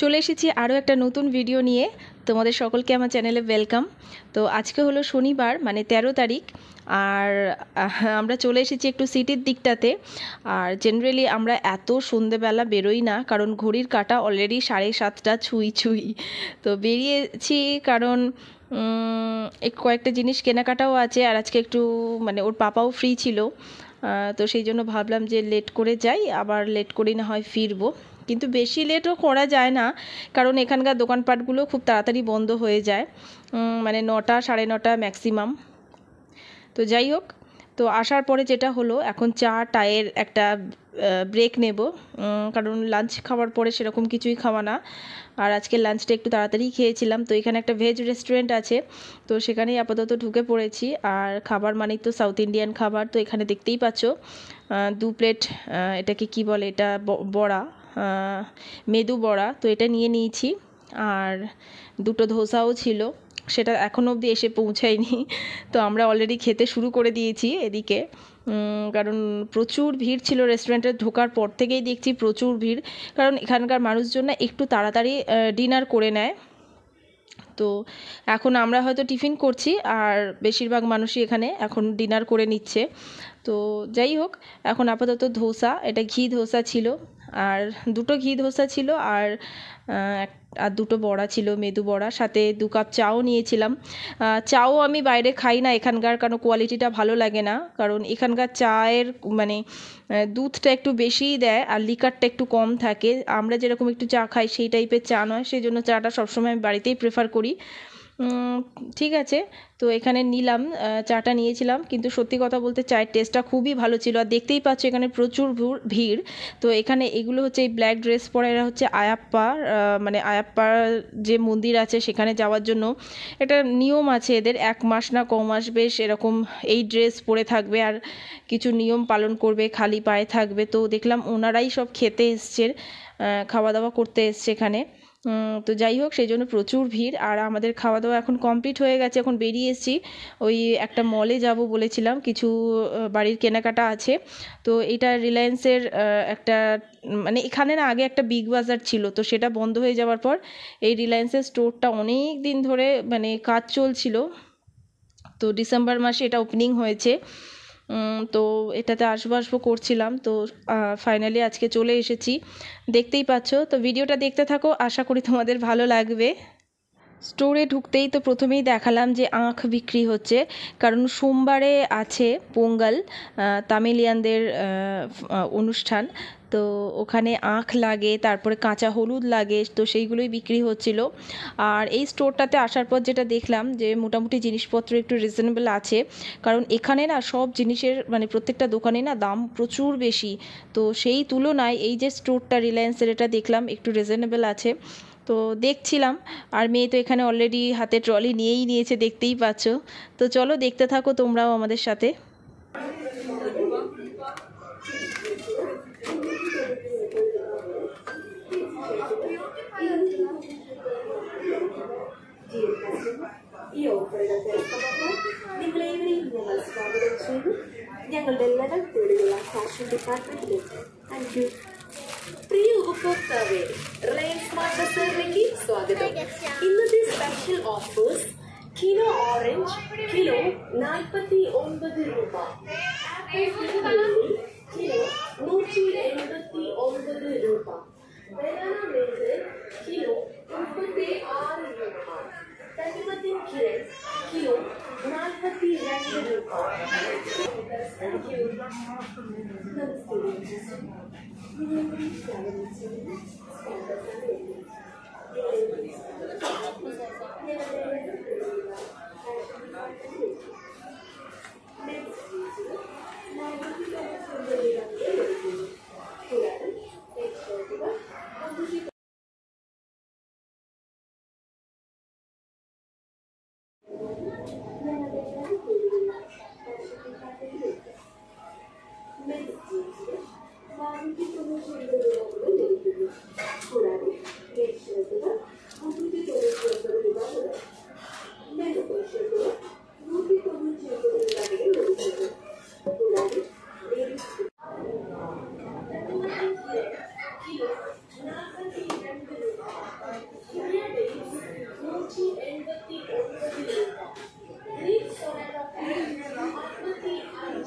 চলে এসেছি আরও একটা নতুন ভিডিও নিয়ে তোমাদের সকলকে আমার চ্যানেলে ওয়েলকাম তো আজকে হলো শনিবার মানে ১৩ তারিখ আর আমরা চলে এসেছি একটু সিটির দিকটাতে আর জেনারেলি আমরা এত সন্ধেবেলা বেরোই না কারণ ঘড়ির কাটা অলরেডি সাড়ে সাতটা ছুঁই ছুঁই তো বেরিয়েছি কারণ এক কয়েকটা জিনিস কেনাকাটাও আছে আর আজকে একটু মানে ওর পাপাও ফ্রি ছিল তো সেই জন্য ভাবলাম যে লেট করে যাই আবার লেট করেই না হয় ফিরবো কিন্তু বেশি লেটও করা যায় না কারণ এখানকার দোকানপাটগুলো খুব তাড়াতাড়ি বন্ধ হয়ে যায় মানে নটা সাড়ে নটা ম্যাক্সিমাম তো যাই হোক তো আসার পরে যেটা হলো এখন চা টায়ের একটা ব্রেক নেব কারণ লাঞ্চ খাওয়ার পরে সেরকম কিছুই খাওয়া না আর আজকে লাঞ্চটা একটু তাড়াতাড়ি খেয়েছিলাম তো এখানে একটা ভেজ রেস্টুরেন্ট আছে তো সেখানেই আপাতত ঢুকে পড়েছি আর খাবার মানেই তো সাউথ ইন্ডিয়ান খাবার তো এখানে দেখতেই পাচ্ছ দু প্লেট এটাকে কি বলে এটা বড়া মেদু বড়া তো এটা নিয়ে নিয়েছি আর দুটো ধোসাও ছিল সেটা এখনও অবধি এসে পৌঁছায়নি তো আমরা অলরেডি খেতে শুরু করে দিয়েছি এদিকে কারণ প্রচুর ভিড় ছিল রেস্টুরেন্টে ঢোকার পর থেকেই দেখছি প্রচুর ভিড় কারণ এখানকার মানুষজন না একটু তাড়াতাড়ি ডিনার করে নেয় তো এখন আমরা হয়তো টিফিন করছি আর বেশিরভাগ মানুষই এখানে এখন ডিনার করে নিচ্ছে তো যাই হোক এখন আপাতত ধোসা এটা ঘি ধোসা ছিল আর দুটো ঘি ধোসা ছিল আর আর দুটো বড়া ছিল মেদু বড়া সাথে দু কাপ চাও নিয়েছিলাম চাও আমি বাইরে খাই না এখানকার কারণ কোয়ালিটিটা ভালো লাগে না কারণ এখানকার চায়ের মানে দুধটা একটু বেশিই দেয় আর লিকারটা একটু কম থাকে আমরা যেরকম একটু চা খাই সেই টাইপের চা নয় সেই জন্য চাটা সবসময় আমি বাড়িতেই প্রেফার করি ঠিক আছে তো এখানে নিলাম চাটা নিয়েছিলাম কিন্তু সত্যি কথা বলতে চায়ের টেস্টটা খুবই ভালো ছিল আর দেখতেই পাচ্ছ এখানে প্রচুর ভিড় তো এখানে এগুলো হচ্ছে এই ব্ল্যাক ড্রেস পরা এরা হচ্ছে আয়াপ্পা মানে আয়াপ্পার যে মন্দির আছে সেখানে যাওয়ার জন্য এটা নিয়ম আছে এদের এক মাস না ক মাস বেশ এরকম এই ড্রেস পরে থাকবে আর কিছু নিয়ম পালন করবে খালি পায়ে থাকবে তো দেখলাম ওনারাই সব খেতে এসছে খাওয়া দাওয়া করতে এসছে এখানে তো যাই হোক সেই জন্য প্রচুর ভিড় আর আমাদের খাওয়া দাওয়া এখন কমপ্লিট হয়ে গেছে এখন বেরিয়ে এসেছি ওই একটা মলে যাব বলেছিলাম কিছু বাড়ির কেনাকাটা আছে তো এটা রিলায়েন্সের একটা মানে এখানে না আগে একটা বিগ বাজার ছিল তো সেটা বন্ধ হয়ে যাওয়ার পর এই রিলায়েন্সের স্টোরটা অনেক দিন ধরে মানে কাজ চলছিল তো ডিসেম্বর মাসে এটা ওপেনিং হয়েছে তো এটাতে আসবো আসবো করছিলাম তো ফাইনালি আজকে চলে এসেছি দেখতেই পাচ্ছ তো ভিডিওটা দেখতে থাকো আশা করি তোমাদের ভালো লাগবে স্টোরে ঢুকতেই তো প্রথমেই দেখালাম যে আখ বিক্রি হচ্ছে কারণ সোমবারে আছে পোঙ্গাল তামিলিয়ানদের অনুষ্ঠান তো ওখানে আখ লাগে তারপরে কাঁচা হলুদ লাগে তো সেইগুলোই বিক্রি হচ্ছিল আর এই স্টোরটাতে আসার পর যেটা দেখলাম যে মোটামুটি জিনিসপত্র একটু রিজনেবল আছে কারণ এখানে না সব জিনিসের মানে প্রত্যেকটা দোকানে না দাম প্রচুর বেশি তো সেই তুলনায় এই যে স্টোরটা রিলায়েন্সের এটা দেখলাম একটু রিজনেবল আছে তো দেখছিলাম আর মেয়ে তো এখানে অলরেডি হাতে ট্রলি নিয়েই নিয়েছে দেখতেই পাচ্ছ তো চলো দেখতে থাকো তোমরাও আমাদের সাথে ഈ ഓഫറുകൾ തിരക്കപ്പെട്ടു നിങ്ങളേവരെയും ഞങ്ങൾ സ്വാഗതം ചെയ്തു ഞങ്ങളുടെ ലെവൽ കൂടിയുള്ള ഫാഷൻ ഡിപ്പാർട്ട്മെന്റിലേക്ക് താങ്ക് യു പ്രിയ ഉപഭോക്താവേ റിലയൻസ് സ്മാർട്ട് ബസാറിലേക്ക് സ്വാഗതം ഇന്നത്തെ special offers kilo orange kilo നാൽപ്പത്തി ഒൻപത് രൂപ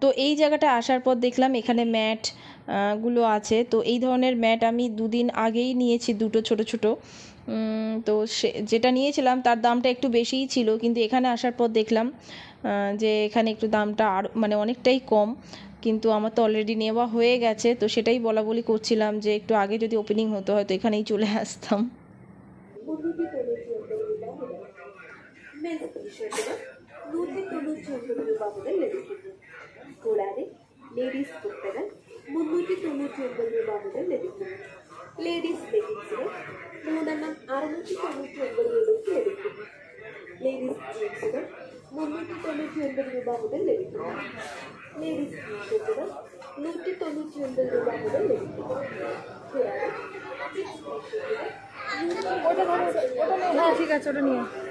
তো এই জায়গাটা আসার পর দেখলাম এখানে ম্যাট গুলো আছে তো এই ধরনের ম্যাট আমি দুদিন আগেই নিয়েছি দুটো ছোট ছোট তো সে যেটা নিয়েছিলাম তার দামটা একটু বেশিই ছিল কিন্তু এখানে আসার পর দেখলাম যে এখানে একটু দামটা আর মানে অনেকটাই কম কিন্তু আমার তো অলরেডি নেওয়া হয়ে গেছে তো সেটাই বলা বলি করছিলাম যে একটু আগে যদি ওপেনিং হতো হয়তো এখানেই চলে আসতাম ಮೆಣಸು ಟೀ-ಶರ್ಟ್ಗಳು ನೂற்றி ತೊನ್ನೂತ್ತೊಂಬತ್ತು ರೂಪಾಯಿ ലഭിക്കുന്നു കൂടാതെ ലേഡീസ് കുർത്തകൾ മുന്നൂറ്റി തൊണ്ണൂറ്റിയൊമ്പത് രൂപ മുതൽ ലഭിക്കുന്നു ലേഡീസ് ലെഗിൻസുകൾ മൂന്നെണ്ണം അറുന്നൂറ്റി തൊണ്ണൂറ്റി ഒമ്പത് രൂപയ്ക്ക് ലഭിക്കുന്നു ലേഡീസ് ജീൻസുകൾ മുന്നൂറ്റി തൊണ്ണൂറ്റി ഒൻപത് രൂപ മുതൽ ലഭിക്കുന്നു ലേഡീസ് ടീഷർട്ടുകൾ നൂറ്റി തൊണ്ണൂറ്റി ഒൻപത് രൂപ മുതൽ ലഭിക്കുന്നു കൂടാതെ ഓട്ടോ ഓട്ടോ ഓട്ടോ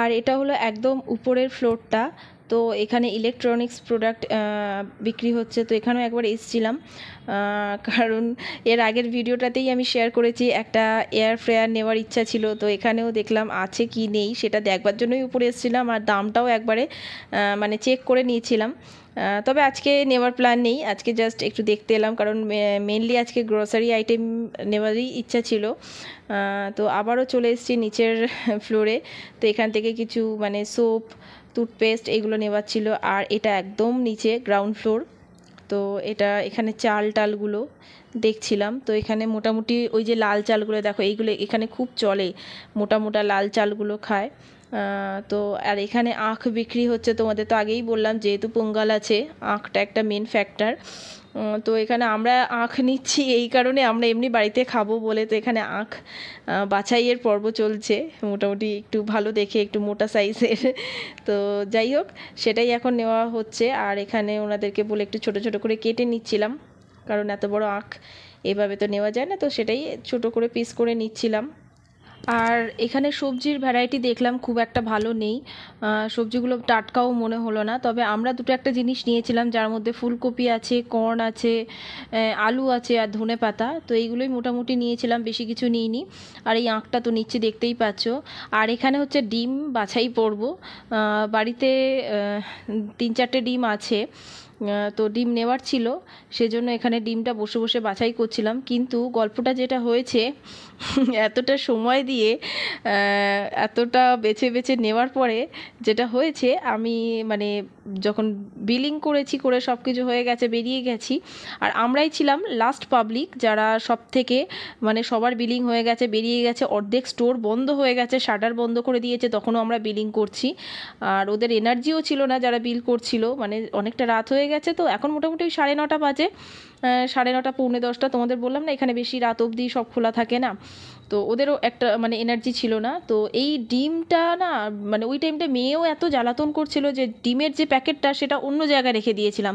আর এটা হলো একদম উপরের ফ্লোরটা তো এখানে ইলেকট্রনিক্স প্রোডাক্ট বিক্রি হচ্ছে তো এখানেও একবার এসছিলাম কারণ এর আগের ভিডিওটাতেই আমি শেয়ার করেছি একটা এয়ার ফ্রেয়ার নেওয়ার ইচ্ছা ছিল তো এখানেও দেখলাম আছে কি নেই সেটা দেখবার জন্যই উপরে এসছিলাম আর দামটাও একবারে মানে চেক করে নিয়েছিলাম তবে আজকে নেওয়ার প্ল্যান নেই আজকে জাস্ট একটু দেখতে এলাম কারণ মেনলি আজকে গ্রোসারি আইটেম নেওয়ারই ইচ্ছা ছিল তো আবারও চলে এসেছি নিচের ফ্লোরে তো এখান থেকে কিছু মানে সোপ টুথপেস্ট এগুলো নেওয়ার ছিল আর এটা একদম নিচে গ্রাউন্ড ফ্লোর তো এটা এখানে চাল টালগুলো দেখছিলাম তো এখানে মোটামুটি ওই যে লাল চালগুলো দেখো এইগুলো এখানে খুব চলে মোটা মোটা লাল চালগুলো খায় তো আর এখানে আখ বিক্রি হচ্ছে তোমাদের তো আগেই বললাম যেহেতু পোঙ্গাল আছে আখটা একটা মেন ফ্যাক্টর তো এখানে আমরা আখ নিচ্ছি এই কারণে আমরা এমনি বাড়িতে খাবো বলে তো এখানে আখ বাছাইয়ের পর্ব চলছে মোটামুটি একটু ভালো দেখে একটু মোটা সাইজের তো যাই হোক সেটাই এখন নেওয়া হচ্ছে আর এখানে ওনাদেরকে বলে একটু ছোট ছোট করে কেটে নিচ্ছিলাম কারণ এত বড় আখ এভাবে তো নেওয়া যায় না তো সেটাই ছোট করে পিস করে নিচ্ছিলাম আর এখানে সবজির ভ্যারাইটি দেখলাম খুব একটা ভালো নেই সবজিগুলো টাটকাও মনে হলো না তবে আমরা দুটো একটা জিনিস নিয়েছিলাম যার মধ্যে ফুলকপি আছে কর্ন আছে আলু আছে আর ধনে পাতা তো এইগুলোই মোটামুটি নিয়েছিলাম বেশি কিছু নিইনি আর এই আঁকটা তো নিচ্ছে দেখতেই পাচ্ছ আর এখানে হচ্ছে ডিম বাছাই পড়ব বাড়িতে তিন চারটে ডিম আছে তো ডিম নেওয়ার ছিল সেজন্য এখানে ডিমটা বসে বসে বাছাই করছিলাম কিন্তু গল্পটা যেটা হয়েছে এতটা সময় দিয়ে এতটা বেছে বেছে নেওয়ার পরে যেটা হয়েছে আমি মানে যখন বিলিং করেছি করে সব কিছু হয়ে গেছে বেরিয়ে গেছি আর আমরাই ছিলাম লাস্ট পাবলিক যারা সব থেকে মানে সবার বিলিং হয়ে গেছে বেরিয়ে গেছে অর্ধেক স্টোর বন্ধ হয়ে গেছে শাটার বন্ধ করে দিয়েছে তখনও আমরা বিলিং করছি আর ওদের এনার্জিও ছিল না যারা বিল করছিল মানে অনেকটা রাত হয়ে গেছে গেছে তো এখন মোটামুটি সাড়ে নটা বাজে সাড়ে নটা পৌনে দশটা তোমাদের বললাম না এখানে বেশি রাত অবধি সব খোলা থাকে না তো ওদেরও একটা মানে এনার্জি ছিল না তো এই ডিমটা না মানে ওই টাইমটা মেয়েও এত জ্বালাতন করছিল যে ডিমের যে প্যাকেটটা সেটা অন্য জায়গায় রেখে দিয়েছিলাম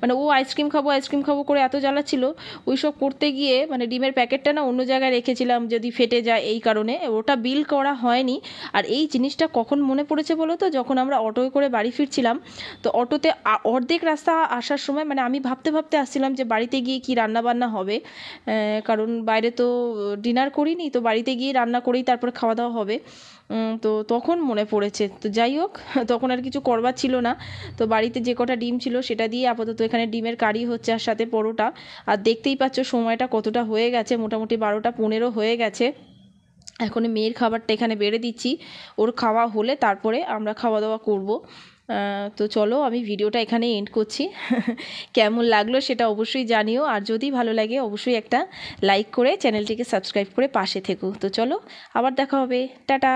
মানে ও আইসক্রিম খাবো আইসক্রিম খাবো করে এত জ্বালাচ্ছিল ওই সব করতে গিয়ে মানে ডিমের প্যাকেটটা না অন্য জায়গায় রেখেছিলাম যদি ফেটে যায় এই কারণে ওটা বিল করা হয়নি আর এই জিনিসটা কখন মনে পড়েছে বলো তো যখন আমরা অটোয় করে বাড়ি ফিরছিলাম তো অটোতে অর্ধেক রাস্তা তা আসার সময় মানে আমি ভাবতে ভাবতে আসছিলাম যে বাড়িতে গিয়ে কি রান্না বান্না হবে কারণ বাইরে তো ডিনার করিনি তো বাড়িতে গিয়ে রান্না করেই তারপরে খাওয়া দাওয়া হবে তো তখন মনে পড়েছে তো যাই হোক তখন আর কিছু করবার ছিল না তো বাড়িতে যে কটা ডিম ছিল সেটা দিয়ে আপাতত এখানে ডিমের কারি হচ্ছে আর সাথে পরোটা আর দেখতেই পাচ্ছ সময়টা কতটা হয়ে গেছে মোটামুটি বারোটা পনেরো হয়ে গেছে এখন মেয়ের খাবারটা এখানে বেড়ে দিচ্ছি ওর খাওয়া হলে তারপরে আমরা খাওয়া দাওয়া করব তো চলো আমি ভিডিওটা এখানে এন্ড করছি কেমন লাগলো সেটা অবশ্যই জানিও আর যদি ভালো লাগে অবশ্যই একটা লাইক করে চ্যানেলটিকে সাবস্ক্রাইব করে পাশে থেকো তো চলো আবার দেখা হবে টাটা